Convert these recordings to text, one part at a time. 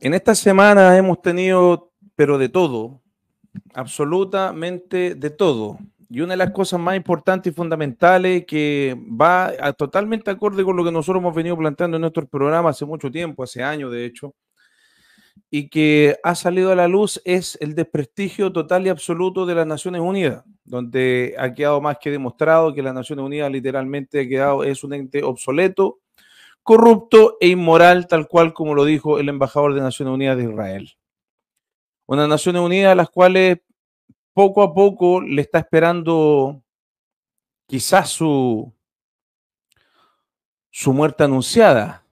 en esta semana hemos tenido, pero de todo, absolutamente de todo. Y una de las cosas más importantes y fundamentales que va totalmente acorde con lo que nosotros hemos venido planteando en nuestro programa hace mucho tiempo, hace años de hecho, y que ha salido a la luz es el desprestigio total y absoluto de las Naciones Unidas, donde ha quedado más que demostrado que las Naciones Unidas literalmente ha quedado, es un ente obsoleto, corrupto e inmoral, tal cual como lo dijo el embajador de Naciones Unidas de Israel. Una Naciones Unidas a las cuales poco a poco le está esperando quizás su, su muerte anunciada.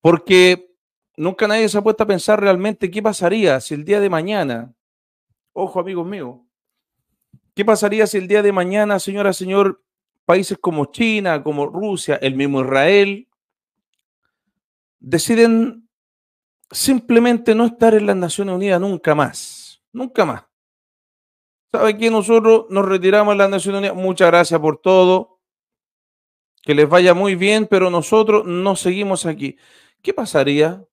Porque nunca nadie se ha puesto a pensar realmente qué pasaría si el día de mañana, ojo amigos míos, qué pasaría si el día de mañana, señora, señor, países como China, como Rusia, el mismo Israel, deciden simplemente no estar en las Naciones Unidas nunca más, nunca más. ¿Sabe que Nosotros nos retiramos de las Naciones Unidas. Muchas gracias por todo. Que les vaya muy bien, pero nosotros no seguimos aquí. ¿Qué pasaría?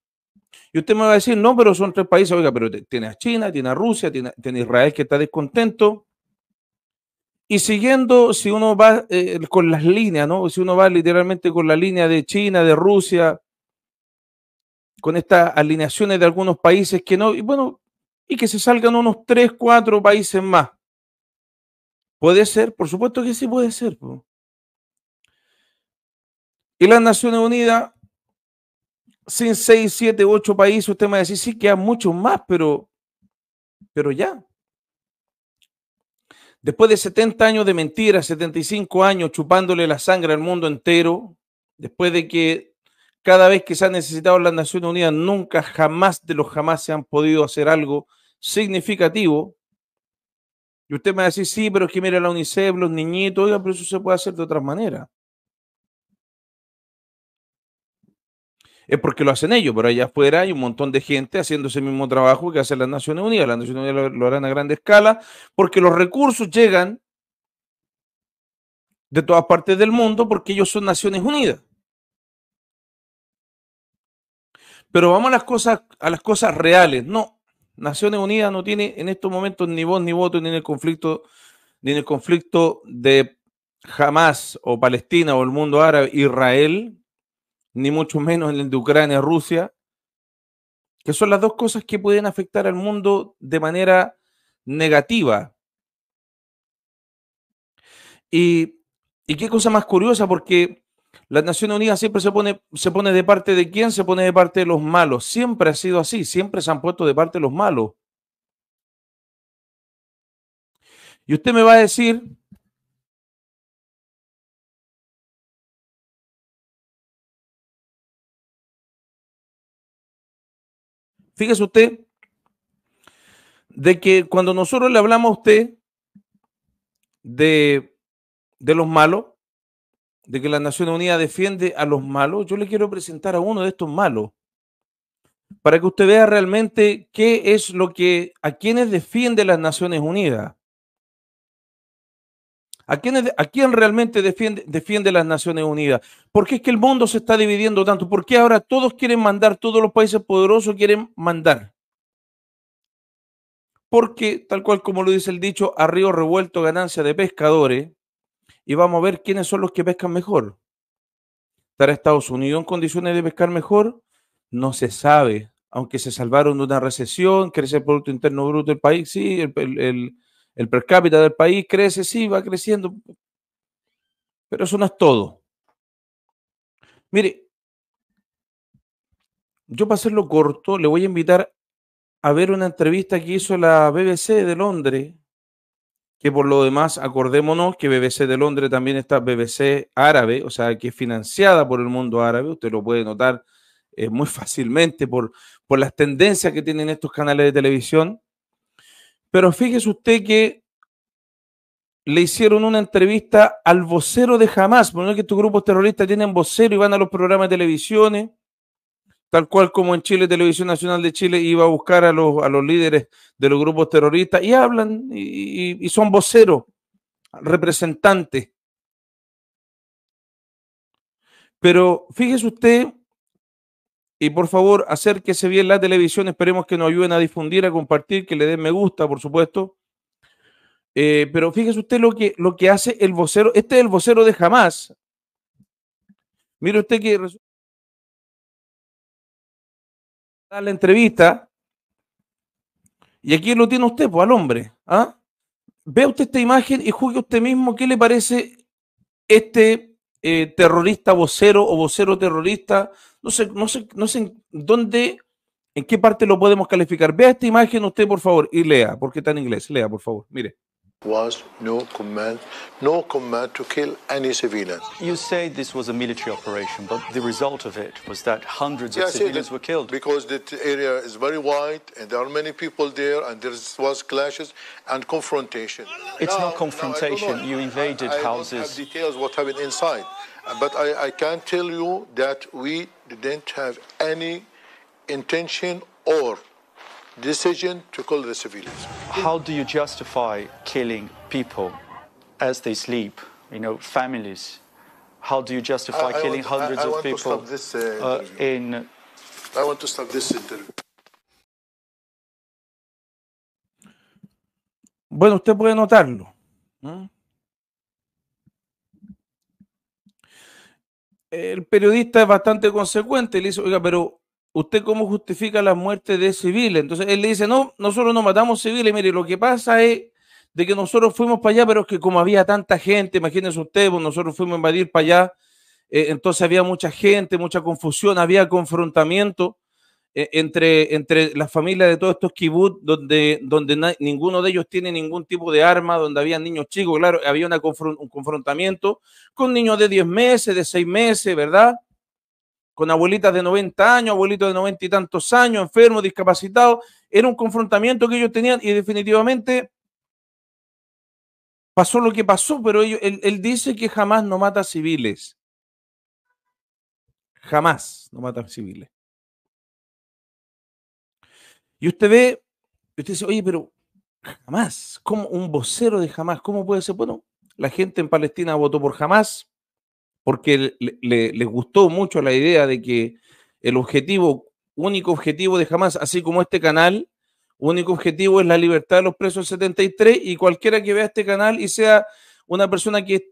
Y usted me va a decir, no, pero son tres países. Oiga, pero tiene a China, tiene a Rusia, tiene a Israel que está descontento. Y siguiendo, si uno va eh, con las líneas, ¿no? Si uno va literalmente con la línea de China, de Rusia, con estas alineaciones de algunos países que no, y bueno, y que se salgan unos 3, 4 países más. ¿Puede ser? Por supuesto que sí puede ser. Y las Naciones Unidas, sin seis siete ocho países, usted me va a decir, sí, quedan muchos más, pero, pero ya. Después de 70 años de mentiras, 75 años chupándole la sangre al mundo entero, después de que cada vez que se han necesitado las Naciones Unidas, nunca, jamás de los jamás se han podido hacer algo significativo. Y usted me va a decir, sí, pero es que mira la UNICEF, los niñitos, pero eso se puede hacer de otra manera. es porque lo hacen ellos, pero allá afuera hay un montón de gente haciendo ese mismo trabajo que hacen las Naciones Unidas. Las Naciones Unidas lo, harán a gran escala porque los recursos llegan de todas partes del mundo porque ellos son Naciones Unidas. Pero vamos a las cosas, a las cosas reales. No, Naciones Unidas no tiene en estos momentos ni voz ni voto ni en el conflicto, ni en el conflicto de Jamás o Palestina o el mundo árabe, Israel, ni mucho menos en el de Ucrania, Rusia, que son las dos cosas que pueden afectar al mundo de manera negativa. Y, qué cosa más curiosa, porque las Naciones Unidas siempre se pone, se pone de parte de quién, se pone de parte de los malos. Siempre ha sido así, siempre se han puesto de parte de los malos. Y usted me va a decir, Fíjese usted de que cuando nosotros le hablamos a usted de, los malos, de que la Nación Unida defiende a los malos, yo le quiero presentar a uno de estos malos para que usted vea realmente qué es lo que, a quienes defiende las Naciones Unidas. ¿A quién, realmente defiende, las Naciones Unidas? ¿Por qué es que el mundo se está dividiendo tanto? ¿Por qué ahora todos quieren mandar, todos los países poderosos quieren mandar? Porque, tal cual como lo dice el dicho, a río revuelto ganancia de pescadores, y vamos a ver quiénes son los que pescan mejor. ¿Estará Estados Unidos en condiciones de pescar mejor? No se sabe, aunque se salvaron de una recesión, crece el Producto Interno Bruto del país, sí, el el per cápita del país crece, sí, va creciendo, pero eso no es todo. Mire, yo para hacerlo corto, le voy a invitar a ver una entrevista que hizo la BBC de Londres, que por lo demás acordémonos que BBC de Londres también está BBC árabe, o sea, que es financiada por el mundo árabe, usted lo puede notar eh, muy fácilmente por, por las tendencias que tienen estos canales de televisión. Pero fíjese usted que le hicieron una entrevista al vocero de Hamas, porque no es que estos grupos terroristas tienen vocero y van a los programas de televisiones, tal cual como en Chile, Televisión Nacional de Chile iba a buscar a los, líderes de los grupos terroristas y hablan y, y son voceros, representantes. Pero fíjese usted y por favor, acérquese bien la televisión. Esperemos que nos ayuden a difundir, a compartir, que le den me gusta, por supuesto. Eh, pero fíjese usted lo que, lo que hace el vocero. Este es el vocero de jamás. Mire usted que eso la entrevista. Y aquí lo tiene usted, pues, al hombre. ¿ah? Ve usted esta imagen y juzgue usted mismo qué le parece este eh, terrorista vocero o vocero terrorista. No sé, no sé, no sé dónde, en qué parte lo podemos calificar. Vea esta imagen usted, por favor, y lea, porque está en inglés. Lea, por favor. Mire. was no command, no command to kill any civilians. You say this was a military operation, but the result of it was that hundreds yeah, of civilians were killed. Because the area is very wide, and there are many people there, and there was clashes and confrontation. It's not confrontation. you invaded I, I houses. I have details what happened inside, but I, I can tell you that we didn't have any intention or decision to kill the civilians. How do you justify killing people as they sleep? You know, families. How do you justify I, I killing want, hundreds I, of people this, uh, uh, in? I want to stop this interview. Bueno, usted puede notarlo. ¿Mm? El periodista es bastante consecuente. Le dice, oiga, pero ¿usted cómo justifica la muerte de civiles? Entonces él le dice, no, nosotros no matamos civiles, mire, lo que pasa es de que nosotros fuimos para allá, pero es que como había tanta gente, imagínense usted, pues, nosotros fuimos a invadir para allá, eh, entonces había mucha gente, mucha confusión, había confrontamiento eh, entre, entre las familias de todos estos kibbutz, donde, donde ninguno de ellos tiene ningún tipo de arma, donde había niños chicos, claro, había una un confrontamiento con niños de 10 meses, de 6 meses, ¿verdad? con abuelitas de 90 años, abuelitos de 90 y tantos años, enfermos, discapacitados. Era un confrontamiento que ellos tenían y definitivamente pasó lo que pasó, pero ellos, él, dice que jamás no mata civiles. Jamás no mata civiles. Y usted ve, usted dice, oye, pero jamás, como un vocero de jamás, ¿cómo puede ser? Bueno, la gente en Palestina votó por jamás, porque le, les gustó mucho la idea de que el objetivo, único objetivo de jamás, así como este canal, único objetivo es la libertad de los presos 73 y cualquiera que vea este canal y sea una persona que,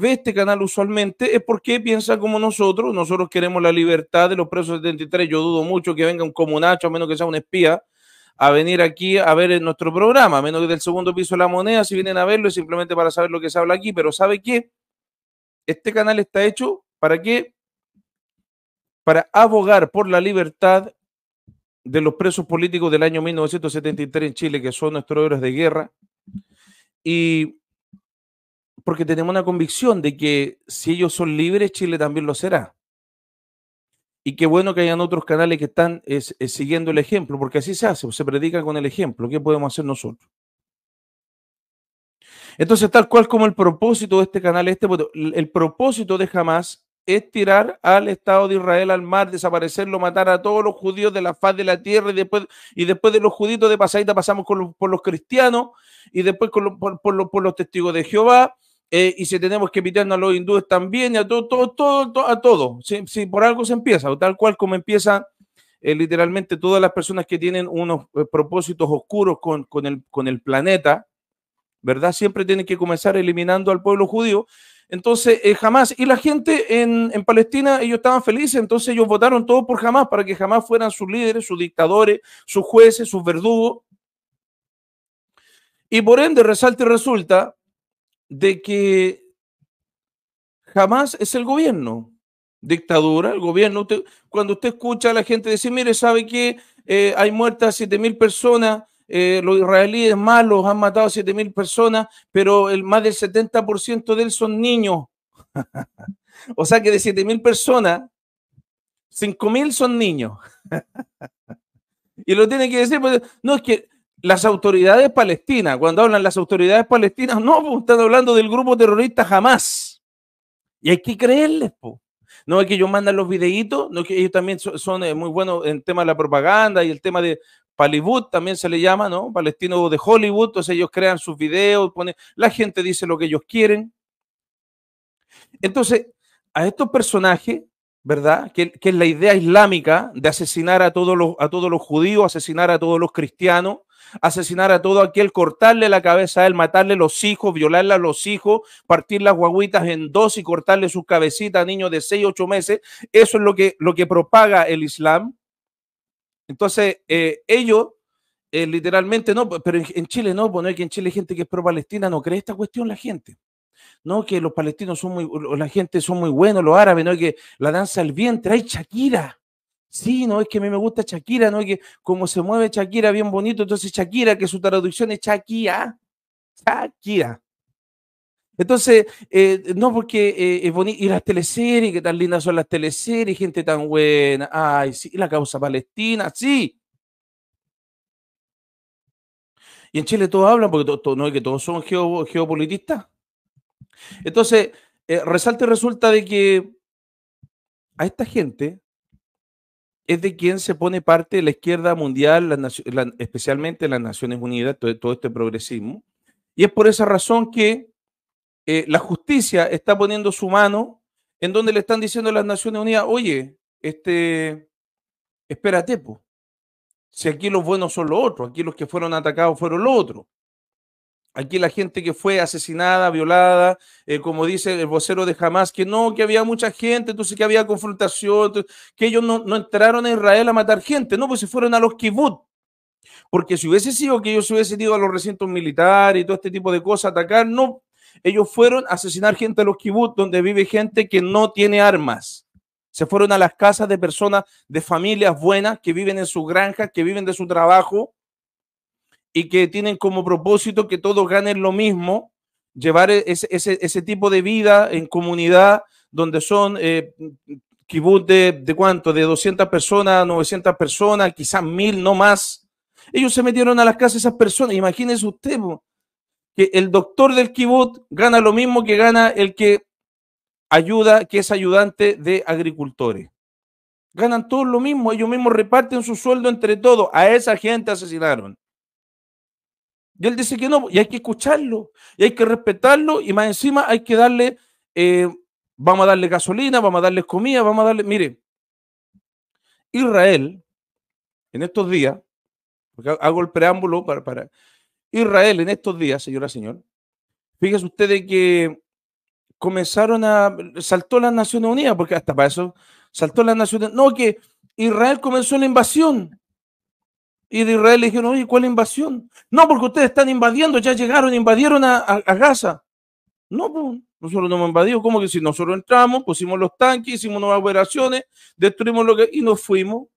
ve este canal usualmente es porque piensa como nosotros, nosotros queremos la libertad de los presos 73, yo dudo mucho que venga un comunacho, a menos que sea un espía, a venir aquí a ver nuestro programa, a menos que del segundo piso de la moneda, si vienen a verlo es simplemente para saber lo que se habla aquí, pero ¿sabe qué? este canal está hecho para qué? Para abogar por la libertad de los presos políticos del año 1973 en Chile, que son nuestros héroes de guerra, y porque tenemos una convicción de que si ellos son libres, Chile también lo será. Y qué bueno que hayan otros canales que están eh, eh, siguiendo el ejemplo, porque así se hace, se predica con el ejemplo. ¿Qué podemos hacer nosotros? Entonces, tal cual como el propósito de este canal, este, pues, el propósito de Jamás es tirar al Estado de Israel al mar, desaparecerlo, matar a todos los judíos de la faz de la tierra y después, y después de los judíos de pasadita pasamos por los cristianos y después con por, los testigos de Jehová. Eh, y si tenemos que pitarnos a los hindúes también, y a todo, todo, todo, a todo. Si, por algo se empieza, o tal cual como empiezan eh, literalmente todas las personas que tienen unos eh, propósitos oscuros con, con, el, con el planeta, ¿verdad? Siempre tiene que comenzar eliminando al pueblo judío. Entonces, eh, jamás. Y la gente en, Palestina, ellos estaban felices, entonces ellos votaron todo por jamás, para que jamás fueran sus líderes, sus dictadores, sus jueces, sus verdugos. Y por ende, resalta y resulta de que jamás es el gobierno. Dictadura, el gobierno. cuando usted escucha a la gente decir, mire, sabe que eh, hay muertas 7.000 personas eh, los israelíes malos han matado 7.000 personas, pero el, más del 70% de él son niños. o sea que de 7.000 personas, 5.000 son niños. y lo tiene que decir, pues, no es que las autoridades palestinas, cuando hablan las autoridades palestinas, no, pues, están hablando del grupo terrorista jamás. Y hay que creerles, pues. No es que ellos mandan los videitos, no es que ellos también son, eh, muy buenos en tema de la propaganda y el tema de Hollywood también se le llama, ¿no? Palestino de Hollywood, entonces ellos crean sus videos, ponen, la gente dice lo que ellos quieren. Entonces, a estos personajes, ¿verdad? Que, es la idea islámica de asesinar a todos, los, a todos los judíos, asesinar a todos los cristianos, asesinar a todo aquel, cortarle la cabeza a él, matarle los hijos, violarle a los hijos, partir las guaguitas en dos y cortarle sus cabecitas a niños de 6, ocho meses. Eso es lo que, lo que propaga el Islam. Entonces, eh, ellos eh, literalmente no, pero en, Chile no, hay pues, que en Chile hay gente que es pro-palestina, no cree esta cuestión la gente. No, que los palestinos son muy, la gente son muy buenos, los árabes, no, que la danza del vientre, hay Shakira. Sí, no, es que a mí me gusta Shakira, no, que como se mueve Shakira bien bonito, entonces Shakira, que su traducción es Shakira, Shakira. Entonces, eh, no porque eh, es bonito, y las teleseries, que tan lindas son las teleseries, gente tan buena, ay, sí, la causa palestina, sí. Y en Chile todos hablan porque no que todos son geopolitistas. Entonces, eh, resalta y resulta de que a esta gente es de quien se pone parte de la izquierda mundial, especialmente las Naciones Unidas, todo este progresismo. Y es por esa razón que eh, la justicia está poniendo su mano en donde le están diciendo a las Naciones Unidas, oye, este, espérate, si aquí los buenos son los otros, aquí los que fueron atacados fueron los otros. Aquí la gente que fue asesinada, violada, eh, como dice el vocero de Hamas, que no, que había mucha gente, entonces que había confrontación, que ellos no, entraron a Israel a matar gente, no, pues se fueron a los kibbutz. Porque si hubiese sido que ellos hubiesen ido a los recintos militares y todo este tipo de cosas a atacar, no, ellos fueron a asesinar gente a los kibbutz, donde vive gente que no tiene armas. Se fueron a las casas de personas, de familias buenas que viven en sus granjas, que viven de su trabajo y que tienen como propósito que todos ganen lo mismo, llevar e-, ese, tipo de vida en comunidad donde son eh, kibutz de, cuánto, de 200 personas, 900 personas, quizás mil, no más. Ellos se metieron a las casas de esas personas, imagínense usted, que el doctor del kibut gana lo mismo que gana el que ayuda, que es ayudante de agricultores. Ganan todos lo mismo, ellos mismos reparten su sueldo entre todos. A esa gente asesinaron. Y él dice que no, y hay que escucharlo, y hay que respetarlo, y más encima hay que darle, eh, vamos a darle gasolina, vamos a darles comida, vamos a darle, mire, Israel, en estos días, porque hago el preámbulo para, para Israel en estos días, señora, señor, fíjese ustedes que comenzaron a, saltó las Naciones Unidas, porque hasta para eso, saltó las Naciones no, que Israel comenzó la invasión. Y de Israel le dijeron, oye, ¿cuál invasión? No, porque ustedes están invadiendo, ya llegaron, invadieron a, Gaza. No, pues, nosotros no hemos invadido. ¿Cómo que si nosotros entramos, pusimos los tanques, hicimos nuevas operaciones, destruimos lo que... y nos fuimos?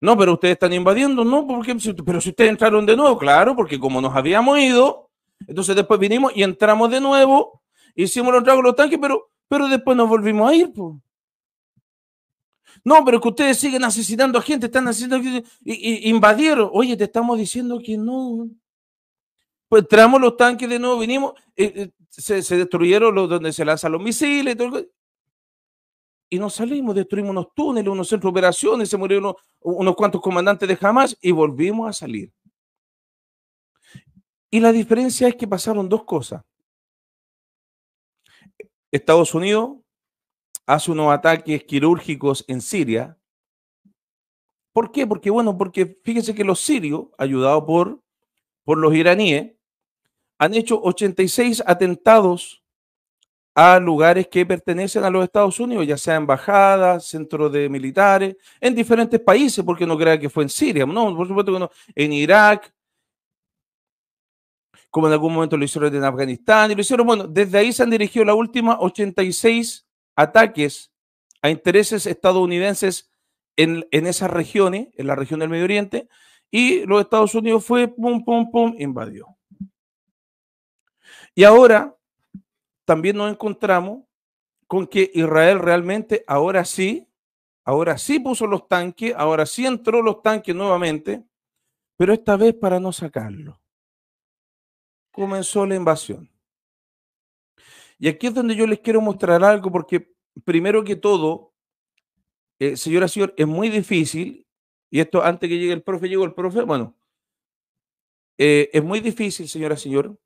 No, pero ustedes están invadiendo, no, porque pero si ustedes entraron de nuevo, claro, porque como nos habíamos ido, entonces después vinimos y entramos de nuevo, hicimos los tragos los tanques, pero, pero después nos volvimos a ir, pues. No, pero que ustedes siguen asesinando a gente, están asesinando y, invadieron. Oye, te estamos diciendo que no. Pues entramos los tanques de nuevo, vinimos, eh, eh, se, destruyeron los donde se lanzan los misiles, todo, y nos salimos, destruimos unos túneles, unos centros de operaciones, se murieron unos, cuantos comandantes de Hamas y volvimos a salir. Y la diferencia es que pasaron dos cosas. Estados Unidos hace unos ataques quirúrgicos en Siria. ¿Por qué? Porque, bueno, porque fíjense que los sirios, ayudados por, por los iraníes, han hecho 86 atentados a lugares que pertenecen a los Estados Unidos, ya sea embajadas, centros de militares, en diferentes países, porque no crea que fue en Siria, no, por supuesto que no, en Irak, como en algún momento lo hicieron en Afganistán, y lo hicieron, bueno, desde ahí se han dirigido las últimas 86 ataques a intereses estadounidenses en, en esas regiones, en la región del Medio Oriente, y los Estados Unidos fue, pum, pum, pum, invadió. Y ahora también nos encontramos con que Israel realmente ahora sí, ahora sí puso los tanques, ahora sí entró los tanques nuevamente, pero esta vez para no sacarlos. Comenzó la invasión. Y aquí es donde yo les quiero mostrar algo, porque primero que todo, señoras eh, señora, señor, es muy difícil, y esto antes que llegue el profe, llegó el profe, bueno, eh, es muy difícil, señora, señor,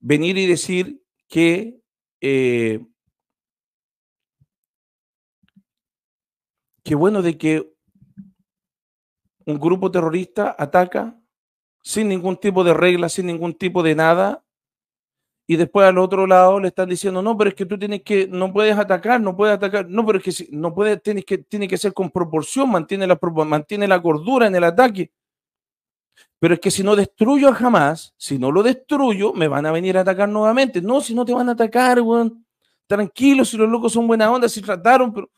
venir y decir que eh, qué bueno de que un grupo terrorista ataca sin ningún tipo de regla, sin ningún tipo de nada, y después al otro lado le están diciendo, no, pero es que tú tienes que, no puedes atacar, no puedes atacar, no, pero es que no puedes, tienes que, tiene que ser con proporción, mantiene la, mantiene la cordura en el ataque. Pero es que si no destruyo a jamás, si no lo destruyo, me van a venir a atacar nuevamente. No, si no te van a atacar, weón. Tranquilo, si los locos son buena onda, si trataron, pero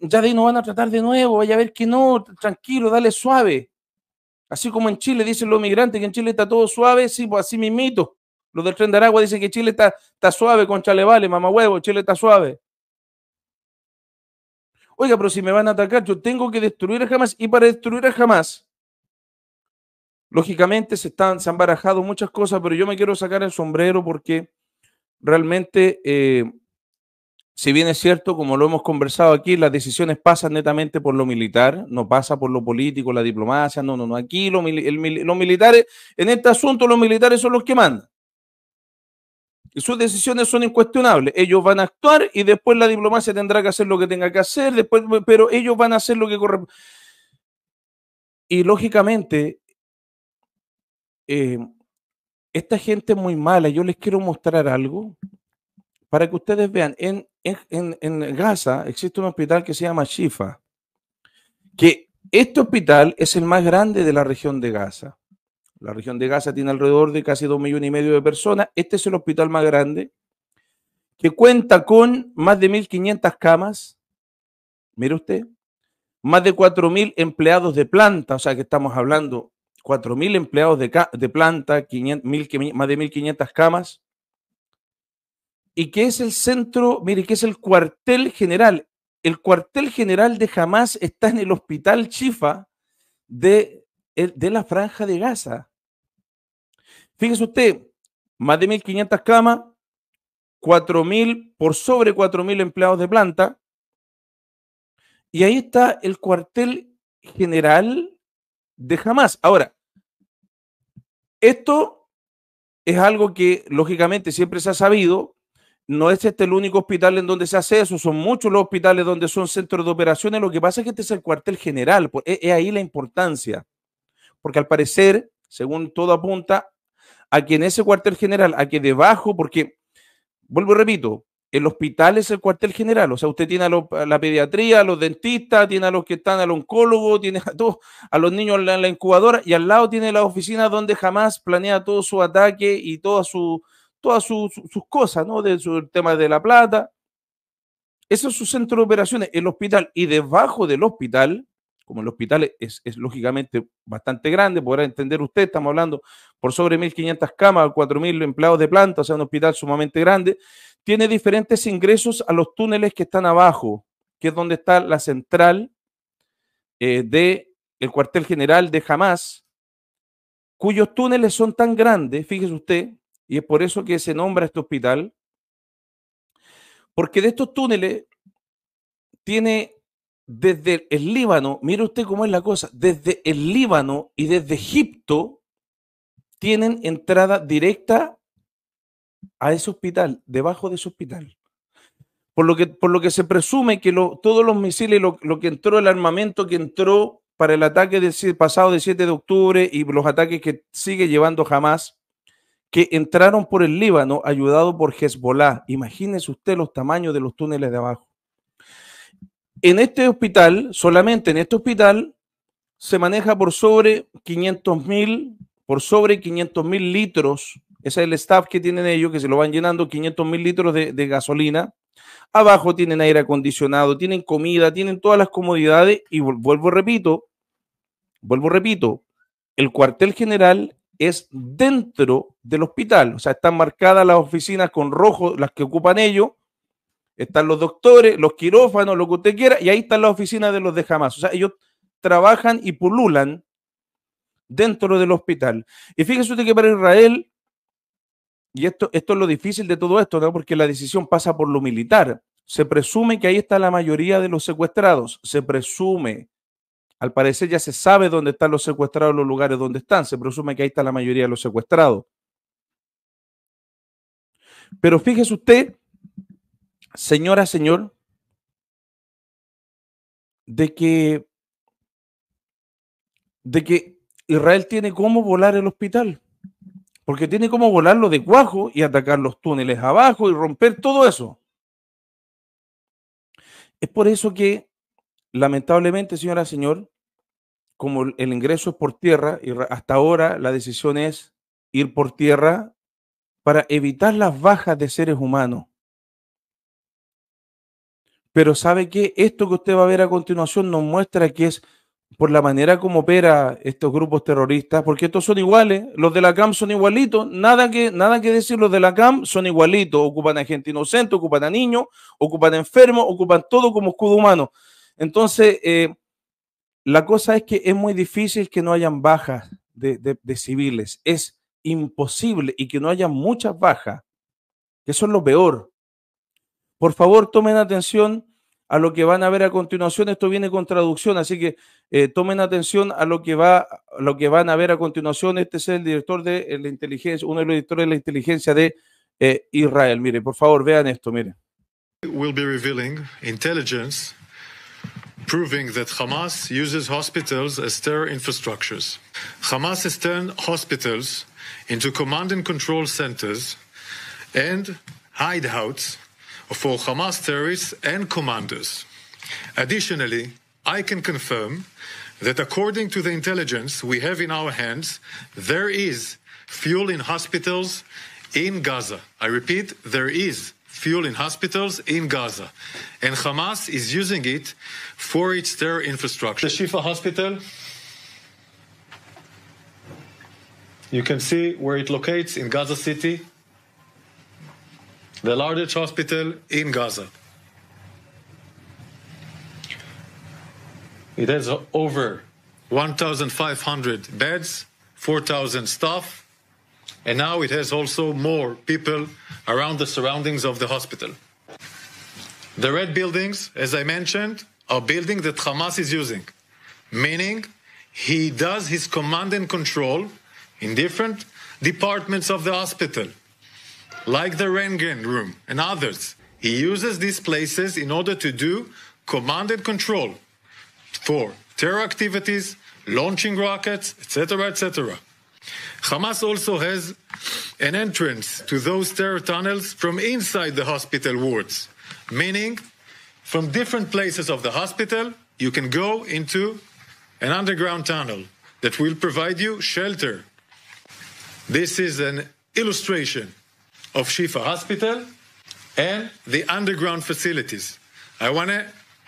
ya de ahí no van a tratar de nuevo, vaya a ver que no, tranquilo, dale suave. Así como en Chile dicen los migrantes que en Chile está todo suave, sí, pues así mismito. Los del tren de Aragua dicen que Chile está, está suave con Chalevale, mamá huevo, Chile está suave. Oiga, pero si me van a atacar, yo tengo que destruir a jamás y para destruir a jamás Lógicamente se, están, se han barajado muchas cosas, pero yo me quiero sacar el sombrero porque realmente, eh, si bien es cierto, como lo hemos conversado aquí, las decisiones pasan netamente por lo militar, no pasa por lo político, la diplomacia, no, no, no. Aquí los militares, en este asunto los militares son los que mandan. Y sus decisiones son incuestionables. Ellos van a actuar y después la diplomacia tendrá que hacer lo que tenga que hacer, después, pero ellos van a hacer lo que corresponde. Y lógicamente, eh, esta gente es muy mala, yo les quiero mostrar algo para que ustedes vean. En, en, en Gaza existe un hospital que se llama Shifa, que este hospital es el más grande de la región de Gaza. La región de Gaza tiene alrededor de casi dos millones y medio de personas. Este es el hospital más grande, que cuenta con más de 1.500 camas. Mire usted, más de 4.000 empleados de planta, o sea que estamos hablando 4.000 empleados de, planta, más de 1.500 camas, y que es el centro, mire, que es el cuartel general. El cuartel general de Hamas está en el hospital Chifa de, de la franja de Gaza. Fíjese usted, más de 1.500 camas, 4.000, por sobre 4.000 empleados de planta, y ahí está el cuartel general de jamás. Ahora, esto es algo que lógicamente siempre se ha sabido. No es este el único hospital en donde se hace eso, son muchos los hospitales donde son centros de operaciones. Lo que pasa es que este es el cuartel general, pues, es ahí la importancia, porque al parecer, según todo apunta, a que en ese cuartel general, a que debajo, porque, vuelvo y repito, el hospital es el cuartel general. O sea, usted tiene a, la pediatría, a los dentistas, tiene a los que están al oncólogo, tiene a todos, a los niños en la, incubadora y al lado tiene la oficina donde jamás planea todo su ataque y todas su, sus cosas, ¿no? Del tema de la plata. Ese es su centro de operaciones, el hospital. Y debajo del hospital, como el hospital es, es lógicamente bastante grande, podrá entender usted, estamos hablando por sobre 1.500 camas, 4.000 empleados de planta, o sea, un hospital sumamente grande tiene diferentes ingresos a los túneles que están abajo, que es donde está la central eh, del cuartel general de Hamas, cuyos túneles son tan grandes, fíjese usted, y es por eso que se nombra este hospital, porque de estos túneles tiene desde el Líbano, mire usted cómo es la cosa, desde el Líbano y desde Egipto tienen entrada directa a ese hospital, debajo de ese hospital. Por lo que, por lo que se presume que todos los misiles, lo, que entró, el armamento que entró para el ataque del pasado de 7 de octubre y los ataques que sigue llevando jamás, que entraron por el Líbano ayudado por Hezbollah. Imagínese usted los tamaños de los túneles de abajo. En este hospital, solamente en este hospital, se maneja por sobre 500 mil, por sobre 500 mil litros ese es el staff que tienen ellos, que se lo van llenando 500 mil litros de, gasolina. Abajo tienen aire acondicionado, tienen comida, tienen todas las comodidades. Y vuelvo, repito, vuelvo, repito, el cuartel general es dentro del hospital. O sea, están marcadas las oficinas con rojo, las que ocupan ellos. Están los doctores, los quirófanos, lo que usted quiera. Y ahí están las oficinas de los de Hamas. O sea, ellos trabajan y pululan dentro del hospital. Y fíjese usted que para Israel y esto, esto es lo difícil de todo esto, porque la decisión pasa por lo militar. Se presume que ahí está la mayoría de los secuestrados, se presume. Al parecer ya se sabe dónde están los secuestrados, los lugares donde están, se presume que ahí está la mayoría de los secuestrados. Pero fíjese usted, señora, señor, de que, de que Israel tiene cómo volar el hospital. Porque tiene como volarlo de cuajo y atacar los túneles abajo y romper todo eso. Es por eso que, lamentablemente, señora, señor, como el ingreso es por tierra, y hasta ahora la decisión es ir por tierra para evitar las bajas de seres humanos. Pero sabe que esto que usted va a ver a continuación nos muestra que es por la manera como opera estos grupos terroristas, porque estos son iguales, los de la CAM son igualitos, nada que, nada que decir, los de la CAM son igualitos, ocupan a gente inocente, ocupan a niños, ocupan a enfermos, ocupan todo como escudo humano. Entonces, eh, la cosa es que es muy difícil que no hayan bajas de, civiles, es imposible y que no haya muchas bajas, que eso es lo peor. Por favor, tomen atención a lo que van a ver a continuación. Esto viene con traducción, así que eh, tomen atención a lo que va, lo que van a ver a continuación. Este es el director de eh, la inteligencia, uno de los directores de la inteligencia de eh, Israel. Mire, por favor, vean esto, mire. We'll be revealing intelligence proving that Hamas uses hospitals as terror infrastructures. Hamas has turned hospitals into command and control centers and hideouts for Hamas terrorists and commanders. Additionally, I can confirm that according to the intelligence we have in our hands, there is fuel in hospitals in Gaza. I repeat, there is fuel in hospitals in Gaza. And Hamas is using it for its terror infrastructure. The Shifa hospital, you can see where it locates in Gaza City the largest hospital in Gaza. It has over 1,500 beds, 4,000 staff, and now it has also more people around the surroundings of the hospital. The red buildings, as I mentioned, are buildings that Hamas is using, meaning he does his command and control in different departments of the hospital like the Rengen room and others. He uses these places in order to do command and control for terror activities, launching rockets, etc., etc. Hamas also has an entrance to those terror tunnels from inside the hospital wards, meaning from different places of the hospital, you can go into an underground tunnel that will provide you shelter. This is an illustration of Shifa Hospital and the underground facilities. I want to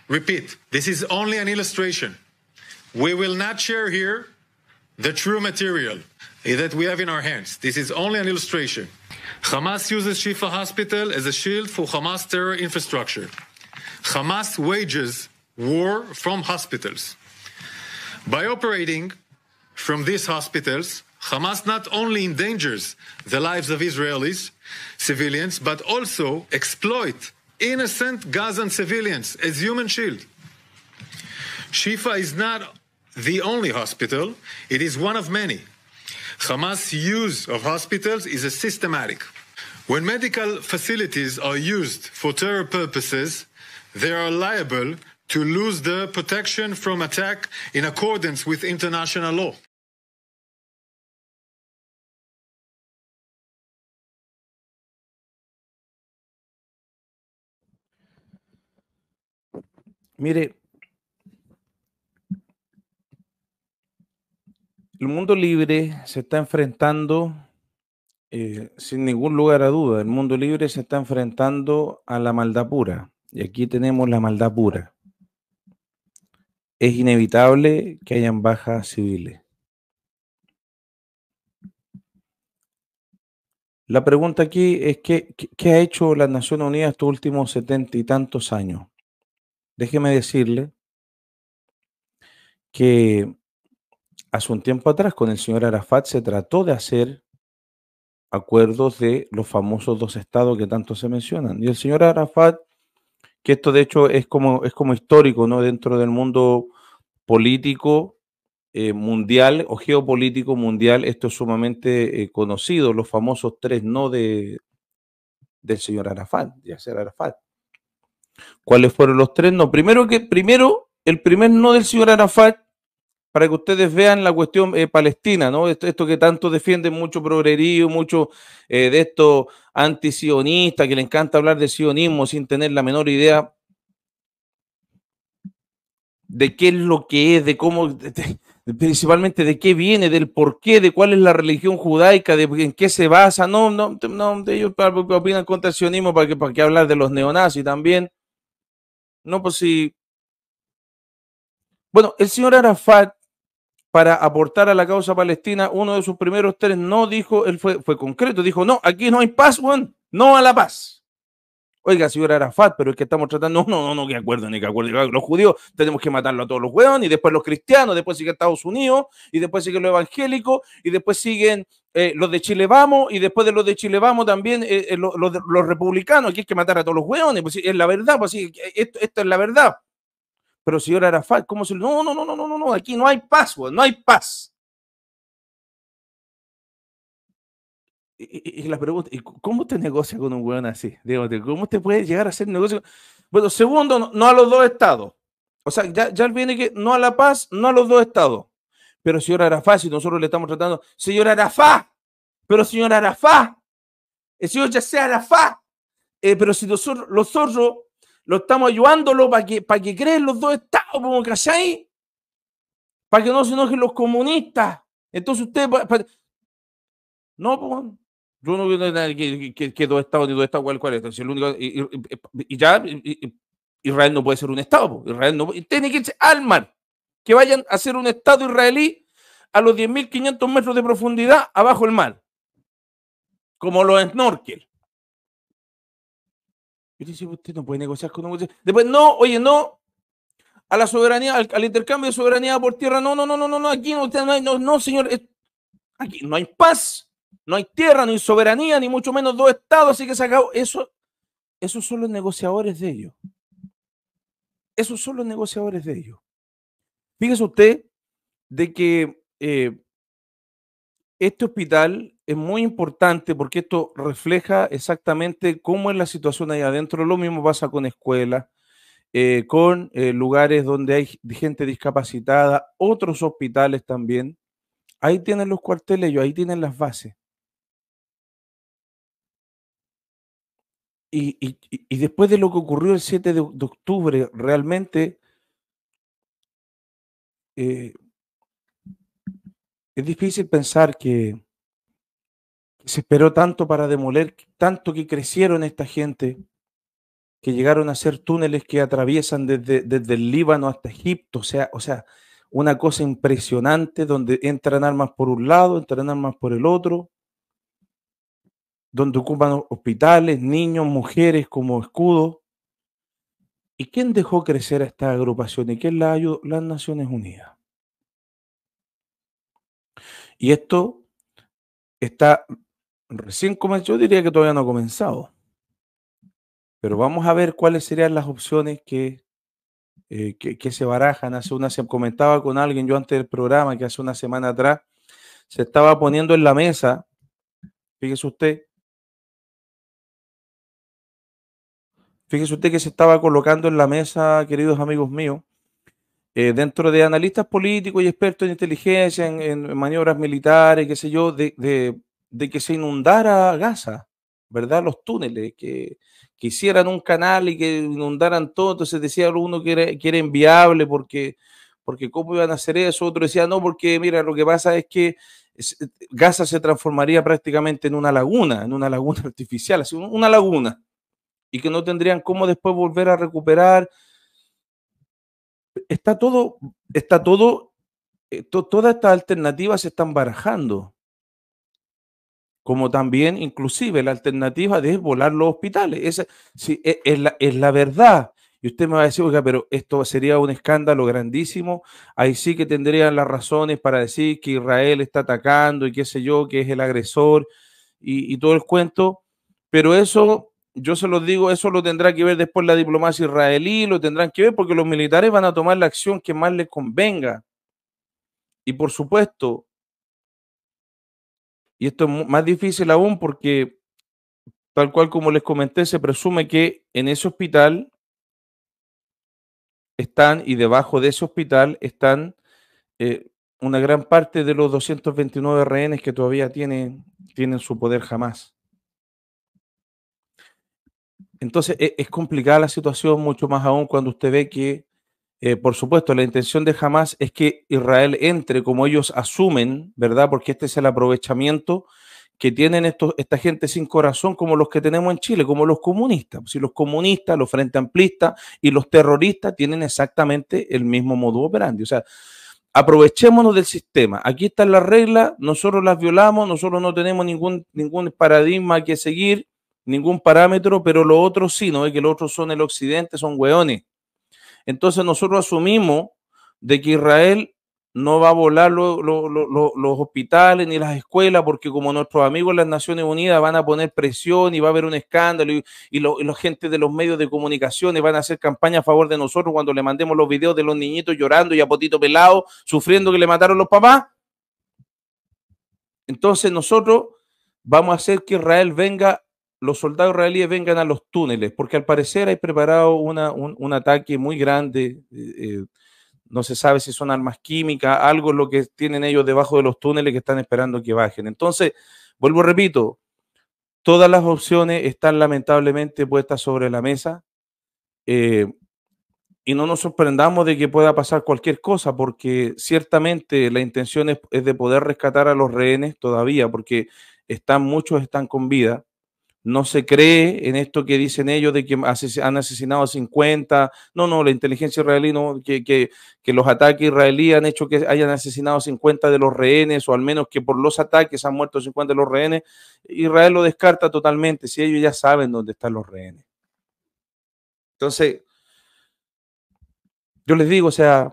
repeat this is only an illustration. We will not share here the true material that we have in our hands. This is only an illustration. Hamas uses Shifa Hospital as a shield for Hamas terror infrastructure. Hamas wages war from hospitals. By operating from these hospitals, Hamas not only endangers the lives of Israelis, civilians, but also exploit innocent Gazan civilians as human shield. Shifa is not the only hospital, it is one of many. Hamas' use of hospitals is a systematic. When medical facilities are used for terror purposes, they are liable to lose their protection from attack in accordance with international law. Mire, el mundo libre se está enfrentando, eh, sin ningún lugar a duda, el mundo libre se está enfrentando a la maldad pura. Y aquí tenemos la maldad pura. Es inevitable que hayan bajas civiles. La pregunta aquí es ¿qué ha hecho las Naciones Unidas estos últimos setenta y tantos años? déjeme decirle que hace un tiempo atrás con el señor Arafat se trató de hacer acuerdos de los famosos dos estados que tanto se mencionan. Y el señor Arafat, que esto de hecho es como, es como histórico, ¿no? Dentro del mundo político eh, mundial o geopolítico mundial, esto es sumamente eh, conocido, los famosos tres no de, del señor Arafat, de hacer Arafat. ¿Cuáles fueron los tres no? Primero, que, primero el primer no del señor Arafat, para que ustedes vean la cuestión eh, palestina, ¿no? Esto, que tanto defienden mucho progrerío, mucho eh, de estos antisionistas que le encanta hablar de sionismo sin tener la menor idea de qué es lo que es, de cómo, principalmente de qué viene, del por qué, de cuál es la religión judaica, de en qué se basa. No, no, no ellos ah, opinan contra el sionismo para que, para que hablar de los neonazis también. No, pues sí. Bueno, el señor Arafat, para aportar a la causa palestina, uno de sus primeros tres no dijo, él fue, fue concreto, dijo, no, aquí no hay paz, no a la paz. Oiga, señor Arafat, pero es que estamos tratando, no, no, no, que acuerdo, ni que acuerdo. Los judíos tenemos que matarlo a todos los hueones, y después los cristianos, después sigue Estados Unidos, y después sigue los evangélico y después siguen eh, los de Chile Vamos, y después de los de Chile Vamos también eh, eh, los, republicanos, aquí hay que matar a todos los hueones, pues es la verdad, pues sí, esto, es la verdad. Pero señor Arafat, ¿cómo se.? No, no, no, no, no, no, aquí no hay paz, pues, no hay paz. y, la pregunta, ¿cómo te negocia con un weón así? Digo, ¿cómo te puede llegar a hacer negocio? Bueno, segundo, no, a los dos estados. O sea, ya, ya viene que no a la paz, no a los dos estados. Pero señor Arafá, si nosotros le estamos tratando, señor Arafá, pero señor Arafá, el señor ya sea Arafá, eh, pero si nosotros, los zorros lo estamos ayudándolo para que, para que creen los dos estados, como ahí para que no se enojen los comunistas. Entonces usted, No, pues no, yo no veo que, dos estados ni dos estados, cuál, cuál es. el único, y, ya Israel no puede ser un estado. Israel no, tiene que irse al mar. Que vayan a ser un estado israelí a los 10.500 metros de profundidad abajo el mar. Como los snorkel. y dice, usted no puede negociar con un... Después, no, oye, no. A la soberanía, al, intercambio de soberanía por tierra, no, no, no, no, no, no, aquí no, no, no, señor. Aquí no hay paz. No hay tierra, ni soberanía, ni mucho menos dos estados, así que se acabó. Eso, esos son los negociadores de ellos. Esos son los negociadores de ellos. Fíjese usted de que eh, este hospital es muy importante porque esto refleja exactamente cómo es la situación ahí adentro. Lo mismo pasa con escuelas, eh, con eh, lugares donde hay gente discapacitada, otros hospitales también. Ahí tienen los cuarteles, ahí tienen las bases. y, después de lo que ocurrió el 7 de, octubre, realmente eh, es difícil pensar que, se esperó tanto para demoler, tanto que crecieron esta gente, que llegaron a ser túneles que atraviesan desde, desde el Líbano hasta Egipto, o sea, o sea, una cosa impresionante donde entran armas por un lado, entran armas por el otro, donde ocupan hospitales, niños, mujeres como escudo. ¿Y quién dejó crecer a esta agrupación y quién la ayudó? Las Naciones Unidas. Y esto está recién comenzado, yo diría que todavía no ha comenzado. Pero vamos a ver cuáles serían las opciones eh, que, que, se barajan. Hace una se comentaba con alguien yo antes del programa que hace una semana atrás se estaba poniendo en la mesa, fíjese usted, Fíjese usted que se estaba colocando en la mesa, queridos amigos míos, eh, dentro de analistas políticos y expertos en inteligencia, en, maniobras militares, qué sé yo, de, que se inundara Gaza, ¿verdad? Los túneles, que, hicieran un canal y que inundaran todo. Entonces decía uno que era, inviable porque, porque cómo iban a hacer eso. Otro decía, no, porque mira, lo que pasa es que Gaza se transformaría prácticamente en una laguna, en una laguna artificial, así, una laguna y que no tendrían cómo después volver a recuperar. Está todo, está todo, eh, todas estas alternativas se están barajando. Como también, inclusive, la alternativa de volar los hospitales. Esa, e, es, la, verdad. Y usted me va a decir, oiga, pero esto sería un escándalo grandísimo. Ahí sí que tendrían las razones para decir que Israel está atacando y qué sé yo, que es el agresor y todo el cuento. Pero eso yo se los digo, eso lo tendrá que ver después la diplomacia israelí, lo tendrán que ver porque los militares van a tomar la acción que más les convenga. Y por supuesto, y esto es más difícil aún porque, tal cual como les comenté, se presume que en ese hospital están, y debajo de ese hospital están eh, una gran parte de los 229 rehenes que todavía tienen, tienen su poder jamás. Entonces e, es, complicada la situación, mucho más aún cuando usted ve que, eh, por supuesto, la intención de Jamás es que Israel entre como ellos asumen, ¿verdad? Porque este es el aprovechamiento que tienen estos, esta gente sin corazón, como los que tenemos en Chile, como los comunistas. Si los comunistas, los frente amplistas y los terroristas tienen exactamente el mismo modo operandi. O sea, aprovechémonos del sistema. Aquí están las reglas, nosotros las violamos, nosotros no tenemos ningún, ningún paradigma que seguir ningún parámetro, pero los otros sí, ¿no? Es que los otros son el occidente, son hueones. Entonces nosotros asumimos de que Israel no va a volar los hospitales ni las escuelas, porque como nuestros amigos en las Naciones Unidas van a poner presión y va a haber un escándalo y, y, y la gente de los medios de comunicaciones van a hacer campaña a favor de nosotros cuando le mandemos los videos de los niñitos llorando y a potito pelado, sufriendo que le mataron los papás. Entonces nosotros vamos a hacer que Israel venga los soldados israelíes vengan a los túneles, porque al parecer hay preparado un, ataque muy grande. Eh, eh, no se sabe si son armas químicas, algo lo que tienen ellos debajo de los túneles que están esperando que bajen. Entonces, vuelvo, repito, todas las opciones están lamentablemente puestas sobre la mesa eh, y no nos sorprendamos de que pueda pasar cualquier cosa, porque ciertamente la intención es, es de poder rescatar a los rehenes todavía, porque están, muchos están con vida no se cree en esto que dicen ellos de que han asesinado a 50. No, no, la inteligencia israelí, no, que, que, los ataques israelíes han hecho que hayan asesinado a 50 de los rehenes, o al menos que por los ataques han muerto 50 de los rehenes. Israel lo descarta totalmente, si ellos ya saben dónde están los rehenes. Entonces, yo les digo, o sea,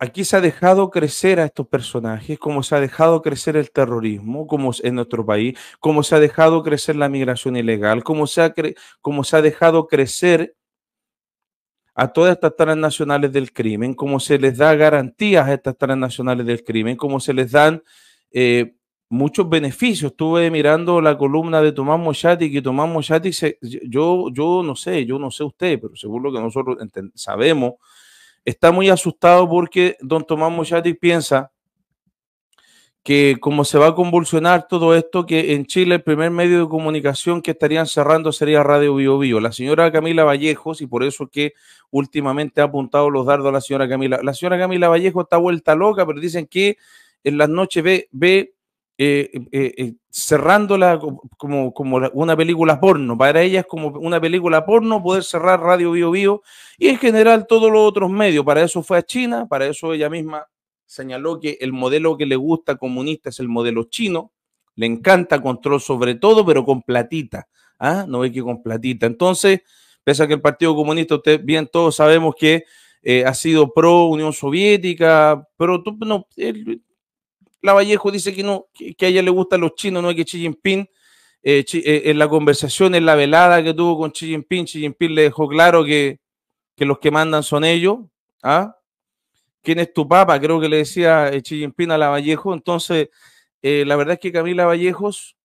aquí se ha dejado crecer a estos personajes, como se ha dejado crecer el terrorismo como en nuestro país, como se ha dejado crecer la migración ilegal, como se ha, como se ha dejado crecer a todas estas transnacionales del crimen, como se les da garantías a estas transnacionales del crimen, como se les dan eh, muchos beneficios. Estuve mirando la columna de Tomás Mochatic y Tomás Mochatic, yo, yo no sé, yo no sé usted, pero seguro que nosotros sabemos, está muy asustado porque don Tomás Mochati piensa que como se va a convulsionar todo esto, que en Chile el primer medio de comunicación que estarían cerrando sería Radio Bio Bio. La señora Camila Vallejos, y por eso que últimamente ha apuntado los dardos a la señora Camila. La señora Camila Vallejo está vuelta loca, pero dicen que en las noches ve, ve eh, em, eh, eh, cerrándola como, una película porno. Para ella es como una película porno poder cerrar Radio Bio Bio y en general todos los otros medios. Para eso fue a China, para eso ella misma señaló que el modelo que le gusta comunista es el modelo chino. Le encanta control sobre todo, pero con platita. ¿ah? No ve que con platita. Entonces, pese a que el Partido Comunista, usted bien, todos sabemos que ha sido pro Unión Soviética, pero tú no, la Vallejo dice que no, que, a ella le gustan los chinos, no que Xi Jinping. Eh, eh, en la conversación, en la velada que tuvo con Xi Jinping, Xi Jinping le dejó claro que, los que mandan son ellos. ¿ah? ¿Quién es tu papa? Creo que le decía eh, Xi Jinping a Vallejo. Entonces, la verdad es que Camila Vallejos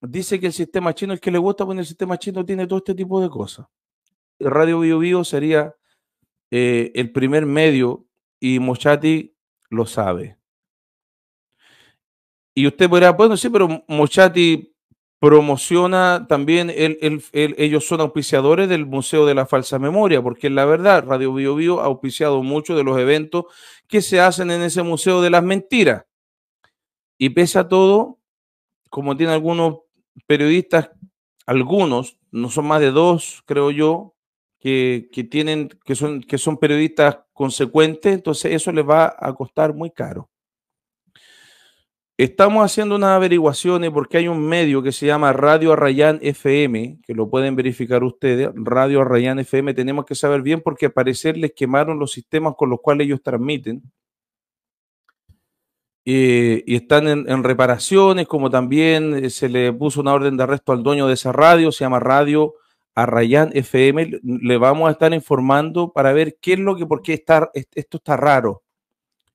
dice que el sistema chino es que le gusta, porque el sistema chino tiene todo este tipo de cosas. Radio Bio vivo sería el primer medio y Mochati lo sabe. Y usted podrá, bueno, sí, pero Mochati promociona también, el, ellos son auspiciadores del Museo de la Falsa Memoria, porque la verdad, Radio Bio Bio ha auspiciado muchos de los eventos que se hacen en ese Museo de las Mentiras. Y pese a todo, como tiene algunos periodistas, algunos, no son más de dos, creo yo, que, que tienen, que, son, que son periodistas consecuentes, entonces eso les va a costar muy caro. Estamos haciendo unas averiguaciones porque hay un medio que se llama Radio Arrayán FM, que lo pueden verificar ustedes, Radio Arrayán FM, tenemos que saber bien porque al parecer les quemaron los sistemas con los cuales ellos transmiten. Eh, y están en, reparaciones, como también eh, se le puso una orden de arresto al dueño de esa radio, se llama Radio Arrayán FM. Le vamos a estar informando para ver qué es lo que, por qué está, esto está raro.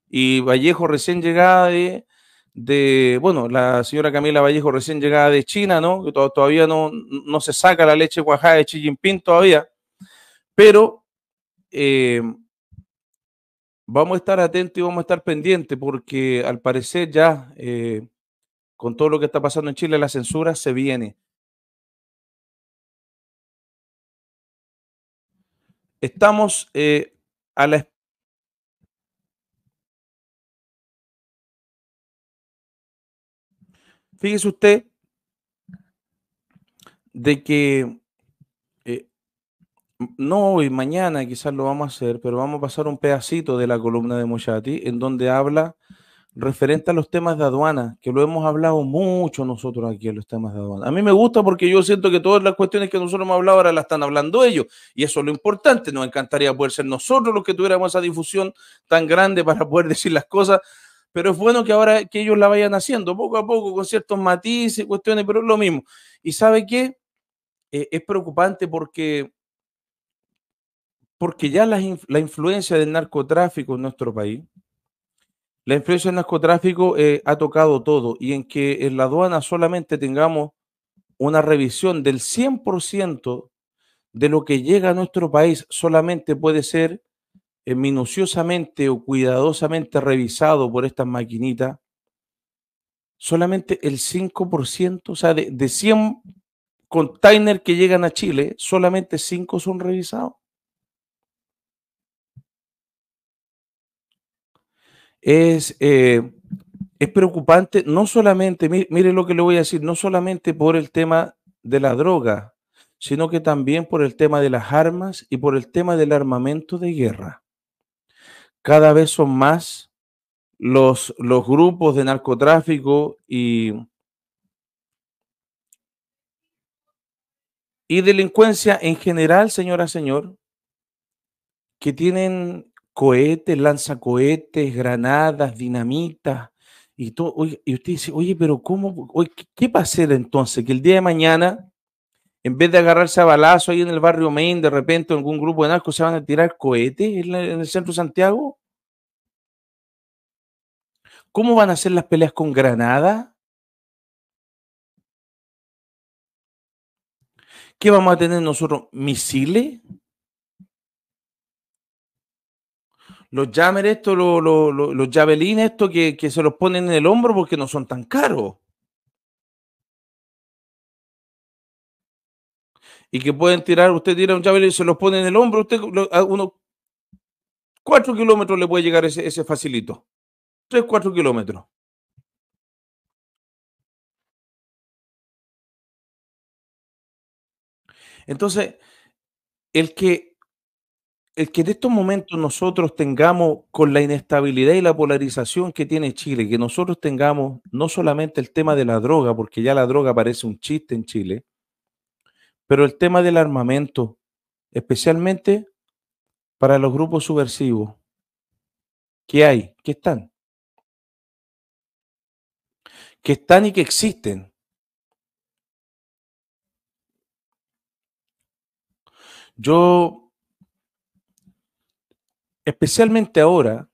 Y Vallejo recién llegada de de, bueno, la señora Camila Vallejo recién llegada de China, ¿no? todavía no, se saca la leche guajada de Xi Jinping todavía, pero eh, vamos a estar atentos y vamos a estar pendientes porque al parecer ya eh, con todo lo que está pasando en Chile, la censura se viene. Estamos eh, a la espera Fíjese usted de que eh, no hoy, mañana quizás lo vamos a hacer, pero vamos a pasar un pedacito de la columna de Mochati, en donde habla referente a los temas de aduana, que lo hemos hablado mucho nosotros aquí en los temas de aduana. A mí me gusta porque yo siento que todas las cuestiones que nosotros hemos hablado ahora las están hablando ellos, y eso es lo importante. Nos encantaría poder ser nosotros los que tuviéramos esa difusión tan grande para poder decir las cosas pero es bueno que ahora que ellos la vayan haciendo poco a poco con ciertos matices, cuestiones, pero es lo mismo. ¿Y sabe qué? E, es preocupante porque, porque ya la, influencia del narcotráfico en nuestro país, la influencia del narcotráfico eh, ha tocado todo y en que en la aduana solamente tengamos una revisión del 100% de lo que llega a nuestro país solamente puede ser minuciosamente o cuidadosamente revisado por estas maquinitas, solamente el 5%, o sea, de, 100 containers que llegan a Chile, solamente 5 son revisados. Eh, es, preocupante, no solamente, mire lo que le voy a decir, no solamente por el tema de la droga, sino que también por el tema de las armas y por el tema del armamento de guerra cada vez son más los, los grupos de narcotráfico y, y delincuencia en general, señora, señor, que tienen cohetes, lanzacohetes, granadas, dinamitas, y, todo, y usted dice, oye, pero ¿cómo? ¿Qué va a hacer entonces? Que el día de mañana en vez de agarrarse a balazo ahí en el barrio Main, de repente algún grupo de narcos se van a tirar cohetes en, el centro de Santiago? ¿Cómo van a hacer las peleas con Granada? ¿Qué vamos a tener nosotros? ¿Misiles? Los jammers estos, los, los, los, javelines estos que se los ponen en el hombro porque no son tan caros. y que pueden tirar, usted tira un javelin y se los pone en el hombro, usted a unos cuatro kilómetros le puede llegar ese, facilito. tres, cuatro kilómetros. Entonces, el que, el que en estos momentos nosotros tengamos, con la inestabilidad y la polarización que tiene Chile, que nosotros tengamos no solamente el tema de la droga, porque ya la droga parece un chiste en Chile, pero el tema del armamento, especialmente para los grupos subversivos, ¿qué hay? ¿Qué están? Que están y que existen. Yo, especialmente ahora,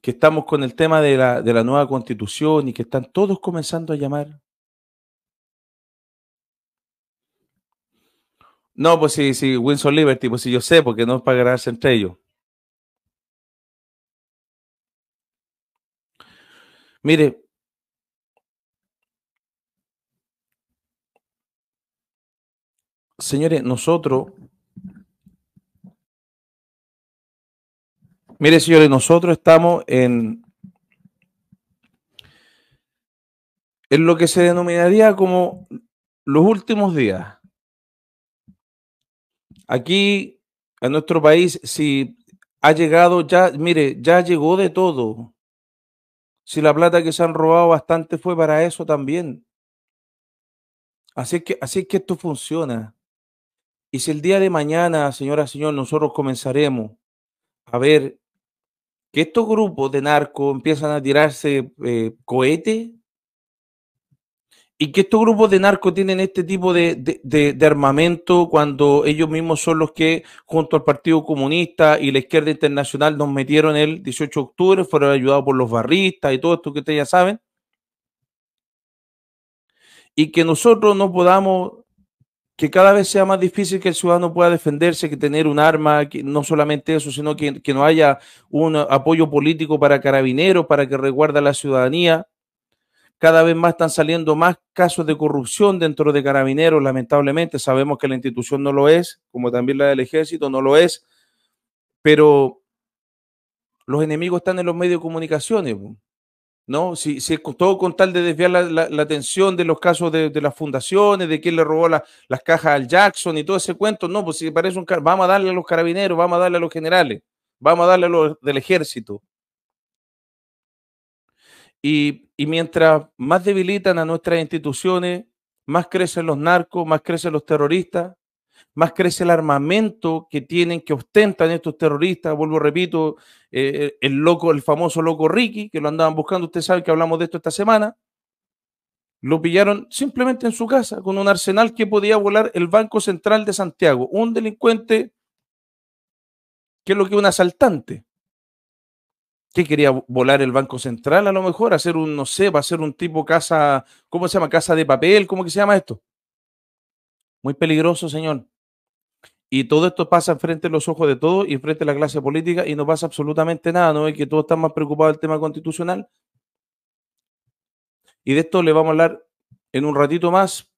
que estamos con el tema de la, de la nueva constitución y que están todos comenzando a llamar No, pues sí, sí, Winsor Liberty, pues sí, yo sé, porque no es para ganarse entre ellos. Mire, señores, nosotros, mire, señores, nosotros estamos en, en lo que se denominaría como los últimos días. Aquí, en nuestro país, si ha llegado ya, mire, ya llegó de todo. Si la plata que se han robado bastante fue para eso también. Así es que, así que esto funciona. Y si el día de mañana, señora, señor, nosotros comenzaremos a ver que estos grupos de narcos empiezan a tirarse cohete eh, cohetes, y que estos grupos de narcos tienen este tipo de, armamento cuando ellos mismos son los que, junto al Partido Comunista y la izquierda internacional, nos metieron el 18 de octubre, fueron ayudados por los barristas y todo esto que ustedes ya saben. Y que nosotros no podamos, que cada vez sea más difícil que el ciudadano pueda defenderse, que tener un arma, que no solamente eso, sino que, que no haya un apoyo político para carabineros, para que resguarde a la ciudadanía cada vez más están saliendo más casos de corrupción dentro de carabineros, lamentablemente. Sabemos que la institución no lo es, como también la del ejército no lo es, pero los enemigos están en los medios de comunicaciones. ¿no? Si, si, todo con tal de desviar la, atención de los casos de, las fundaciones, de quién le robó las cajas al Jackson y todo ese cuento, no, pues si parece un vamos a darle a los carabineros, vamos a darle a los generales, vamos a darle a los del ejército. Y, mientras más debilitan a nuestras instituciones, más crecen los narcos, más crecen los terroristas, más crece el armamento que tienen, que ostentan estos terroristas. Vuelvo, repito, eh, el loco, el famoso loco Ricky, que lo andaban buscando, usted sabe que hablamos de esto esta semana. Lo pillaron simplemente en su casa, con un arsenal que podía volar el Banco Central de Santiago. Un delincuente, que es lo que un asaltante. ¿Qué quería volar el Banco Central a lo mejor, hacer un, no sé, va a ser un tipo casa, ¿cómo se llama? Casa de papel, ¿cómo que se llama esto? Muy peligroso, señor. Y todo esto pasa frente a los ojos de todos y frente a la clase política y no pasa absolutamente nada, ¿no? Es que todos están más preocupados del tema constitucional. Y de esto le vamos a hablar en un ratito más,